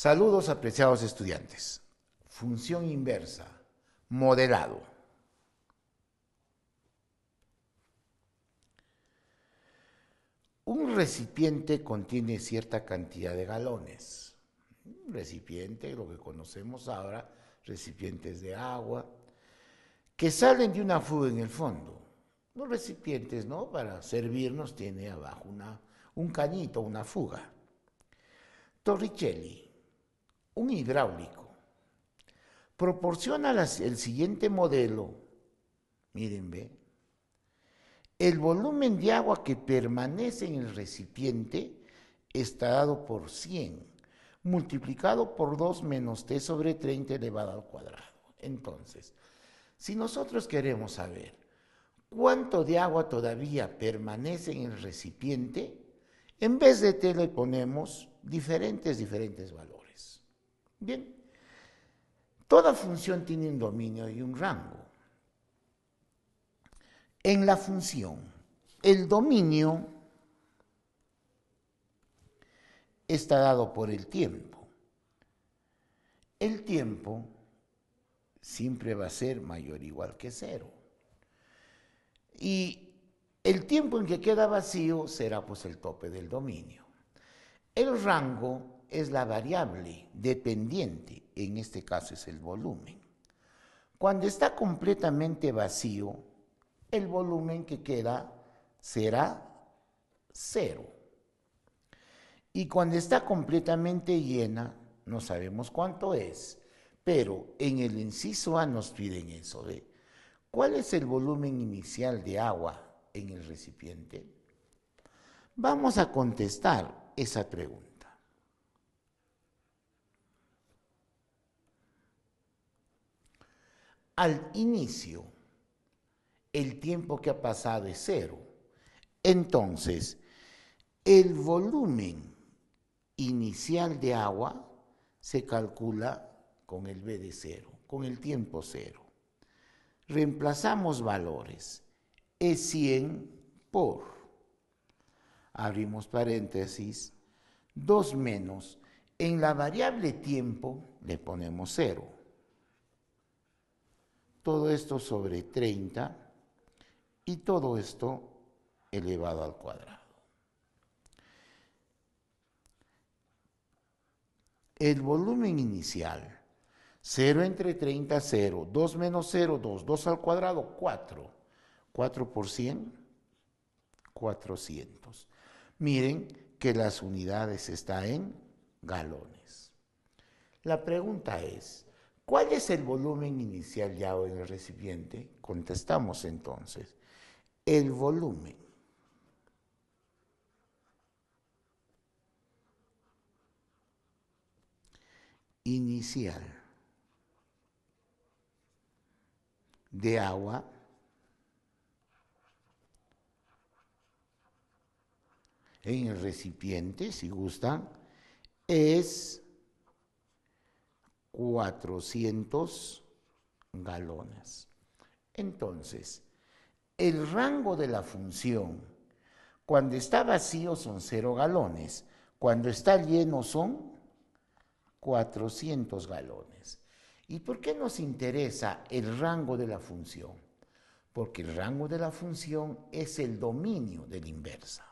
Saludos apreciados estudiantes. Función inversa. moderado. Un recipiente contiene cierta cantidad de galones. Un recipiente, lo que conocemos ahora, recipientes de agua, que salen de una fuga en el fondo. Los recipientes, ¿no? Para servirnos tiene abajo una, un cañito, una fuga. Torricelli un hidráulico, proporciona el siguiente modelo, miren, ve, el volumen de agua que permanece en el recipiente está dado por 100, multiplicado por 2 menos t sobre 30 elevado al cuadrado. Entonces, si nosotros queremos saber cuánto de agua todavía permanece en el recipiente, en vez de t le ponemos diferentes, diferentes valores. Bien, toda función tiene un dominio y un rango. En la función, el dominio está dado por el tiempo. El tiempo siempre va a ser mayor o igual que cero. Y el tiempo en que queda vacío será pues el tope del dominio. El rango es la variable dependiente, en este caso es el volumen. Cuando está completamente vacío, el volumen que queda será cero. Y cuando está completamente llena, no sabemos cuánto es, pero en el inciso A nos piden eso de cuál es el volumen inicial de agua en el recipiente. Vamos a contestar esa pregunta. al inicio, el tiempo que ha pasado es cero. Entonces, el volumen inicial de agua se calcula con el B de cero, con el tiempo cero. Reemplazamos valores. E100 por, abrimos paréntesis, 2 menos, en la variable tiempo le ponemos cero todo esto sobre 30 y todo esto elevado al cuadrado. El volumen inicial, 0 entre 30, 0, 2 menos 0, 2, 2 al cuadrado, 4, 4 por 100, 400. Miren que las unidades están en galones. La pregunta es, ¿Cuál es el volumen inicial ya en el recipiente? Contestamos entonces. El volumen. inicial de agua en el recipiente, si gustan, es 400 galones. Entonces, el rango de la función, cuando está vacío son 0 galones, cuando está lleno son 400 galones. ¿Y por qué nos interesa el rango de la función? Porque el rango de la función es el dominio de la inversa.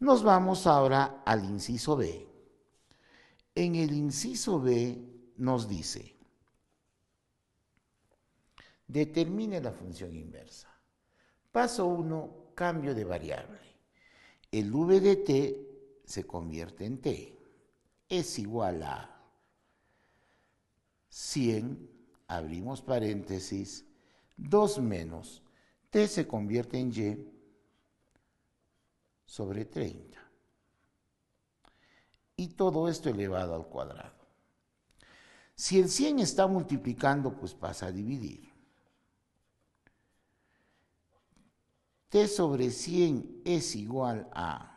Nos vamos ahora al inciso B. En el inciso B nos dice, determine la función inversa. Paso 1, cambio de variable. El v de t se convierte en t. Es igual a 100, abrimos paréntesis, 2 menos t se convierte en y sobre 30. Y todo esto elevado al cuadrado. Si el 100 está multiplicando, pues pasa a dividir. T sobre 100 es igual a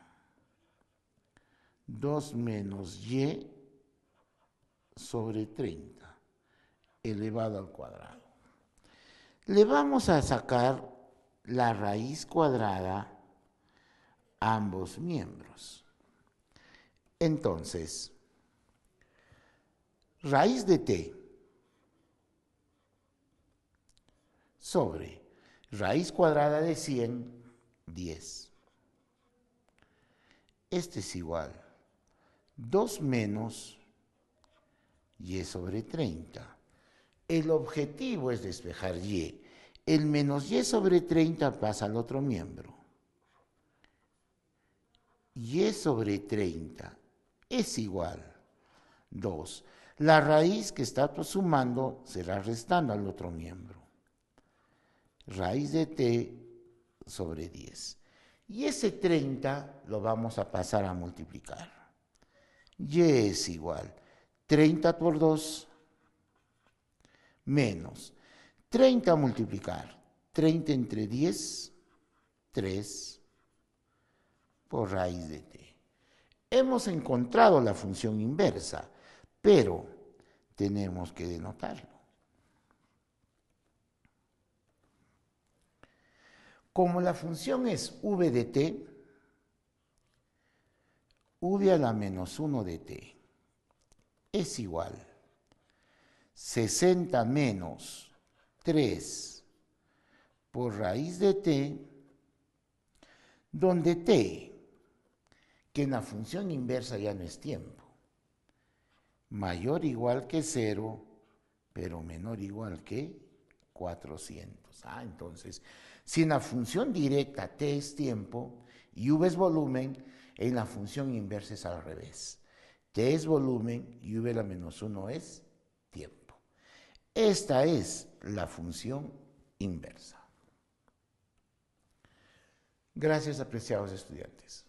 2 menos Y sobre 30 elevado al cuadrado. Le vamos a sacar la raíz cuadrada a ambos miembros. Entonces, raíz de t sobre raíz cuadrada de 100, 10. Este es igual 2 menos y sobre 30. El objetivo es despejar y. El menos y sobre 30 pasa al otro miembro. Y sobre 30 es igual 2 la raíz que está sumando será restando al otro miembro. Raíz de t sobre 10. Y ese 30 lo vamos a pasar a multiplicar. Y es igual 30 por 2 menos 30 multiplicar 30 entre 10, 3 por raíz de t. Hemos encontrado la función inversa pero tenemos que denotarlo. Como la función es v de t, v a la menos 1 de t es igual 60 menos 3 por raíz de t, donde t, que en la función inversa ya no es tiempo, mayor igual que cero, pero menor igual que 400. Ah, entonces, si en la función directa t es tiempo y v es volumen, en la función inversa es al revés. t es volumen y v la menos 1 es tiempo. Esta es la función inversa. Gracias, apreciados estudiantes.